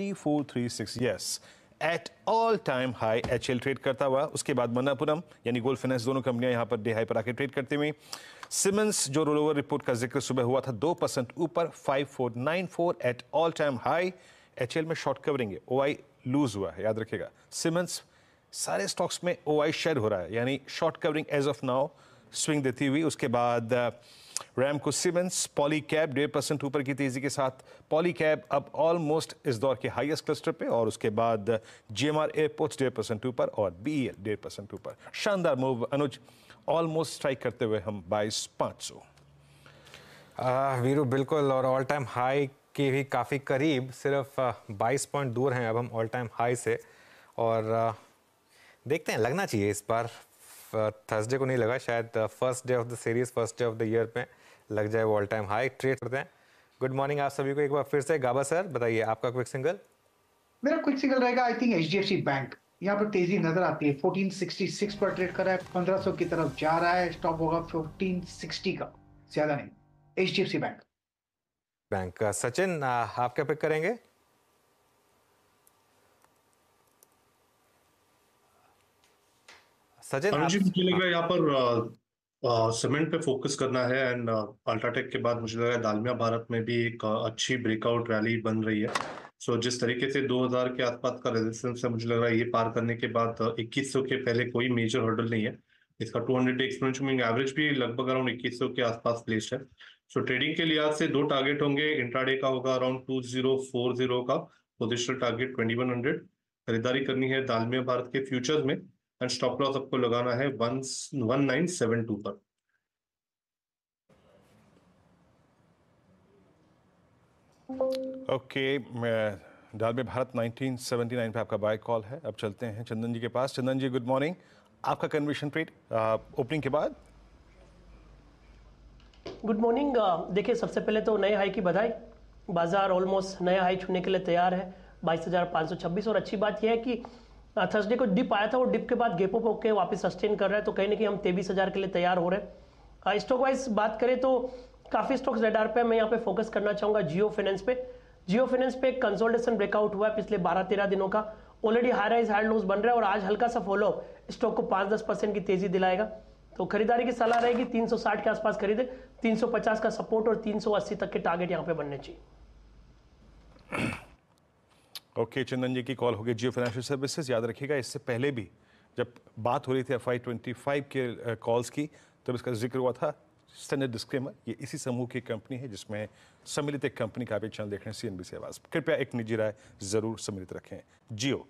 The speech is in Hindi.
3436 yes at all time high H trade करता हुआ उसके बाद मन्नापुरम यानी गोल्ड फाइनेंस दोनों कंपनियां यहां पर डे हाई पर आके ट्रेड करते हुए सिमेंस जो रोलोवर रिपोर्ट का जिक्र सुबह हुआ था दो परसेंट ऊपर five four nine four at all time high H में शॉर्ट कवरिंग है ओ लूज हुआ है याद रखेगा सिमेंस सारे स्टॉक्स में ओ आई शेयर हो रहा है यानी short covering as of now swing देती हुई उसके बाद रैमको सीमेंस पॉली कैब डेढ़ परसेंट ऊपर की तेजी के साथ पॉली कैब अब ऑलमोस्ट इस दौर के हाईएस्ट क्लस्टर पे और उसके बाद जीएमआर uh, एयरपोर्ट्स डेढ़ परसेंट ऊपर और एल e डेढ़ परसेंट ऊपर शानदार मूव अनुज ऑलमोस्ट स्ट्राइक करते हुए हम बाईस पाँच सौ वीरू बिल्कुल और ऑल टाइम हाई के भी काफ़ी करीब सिर्फ uh, बाईस पॉइंट दूर हैं अब हम ऑल टाइम हाई से और uh, देखते हैं लगना चाहिए इस बार थर्सडे uh, को नहीं लगा शायद first day of the series first day of the year पे लग जाए वो ऑल टाइम हाई ट्रेड करते हैं गुड मॉर्निंग आप सभी को एक बार फिर से गाबा सर बताइए आपका क्विक सिंगल मेरा क्विक सिंगल रहेगा I think H D F C bank यहाँ पर तेजी नजर आती है 1466 पर ट्रेड कर रहा है 1500 की तरफ जा रहा है स्टॉप होगा 1460 का ज्यादा नहीं H D F C bank bank Sachin uh, आप क्या पिक करेंगे सचिन जी मुझे लगा यहाँ पर सीमेंट पे फोकस करना है एंड अल्ट्राटेक के बाद मुझे लगा दालमिया भारत में भी एक अच्छी ब्रेकआउट रैली बन रही है सो so, जिस तरीके से 2000 के आसपास का रेजिस्टेंस है मुझे लग रहा है ये पार करने के बाद 2100 के पहले कोई मेजर हर्डल नहीं है इसका 200 हंड्रेड एक्सपेंशन एवरेज भी लगभग अराउंड 2100 के आसपास प्लेस है सो so, ट्रेडिंग के लिहाज से दो टारगेट होंगे इंट्राडे का होगा अराउंड 2040 का पोजिशनल टारगेट ट्वेंटी खरीदारी करनी है दालमिया भारत के फ्यूचर में एंड स्टॉप लॉस आपको लगाना है पर ओके okay, में भारत 1979 पे आपका बाय कॉल है अब चलते हैं चंदन जी के पास चंदन जी गुड मॉर्निंग आपका कन्विशन ट्रेड ओपनिंग के बाद गुड मॉर्निंग देखिए सबसे पहले तो नए हाई की बधाई बाजार ऑलमोस्ट नया हाई छूने के लिए तैयार है बाईस और अच्छी बात यह है कि थर्सडे को डिप आया था वो डिप के बाद गेपो अप वापस सस्टेन कर रहा है तो कहीं ना कहीं हम तेईस हज़ार के लिए तैयार हो रहे हैं स्टॉक वाइज बात करें तो काफ़ी स्टॉक्स रेडार पे मैं यहाँ पे फोकस करना चाहूंगा जियो फाइनेंस पे जियो फाइनेंस पे कंसोल्टेशन ब्रेकआउट हुआ है पिछले बारह तेरह दिनों का already high rise high lows बन रहा है और आज हल्का सा फॉलो स्टॉक को पांच दस परसेंट की तेजी दिलाएगा तो खरीदारी की सलाह रहेगी 360 के आसपास खरीदे 350 का सपोर्ट और 380 तक के टारगेट यहाँ पे बनने चाहिए ओके चंदन जी की कॉल होगी जियो फाइनेंशियल सर्विसेज याद रखिएगा इससे पहले भी जब बात हो रही थी एफ आई ट्वेंटी फाइव के कॉल्स की तब इसका जिक्र हुआ था स्टैंडर्ड डिस्क्लेमर ये इसी समूह की कंपनी है जिसमें सम्मिलित एक कंपनी का भी चैनल देख रहे हैं सी एन बी से आवाज़ कृपया एक निजी राय ज़रूर सम्मिलित रखें जियो